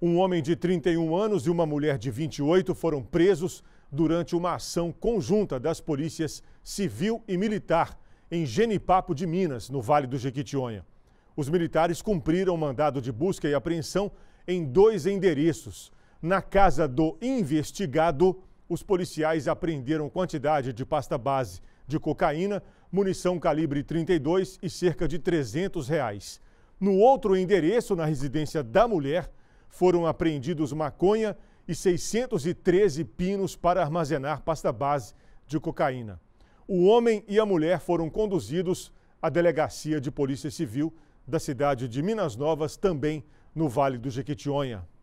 Um homem de 31 anos e uma mulher de 28 foram presos durante uma ação conjunta das polícias civil e militar em Genipapo de Minas, no Vale do Jequitinhonha. Os militares cumpriram mandado de busca e apreensão em dois endereços. Na casa do investigado, os policiais apreenderam quantidade de pasta base de cocaína, munição calibre 32 e cerca de 300 reais. No outro endereço, na residência da mulher, foram apreendidos maconha e 613 pinos para armazenar pasta base de cocaína. O homem e a mulher foram conduzidos à delegacia de Polícia Civil da cidade de Minas Novas, também no Vale do Jequitinhonha.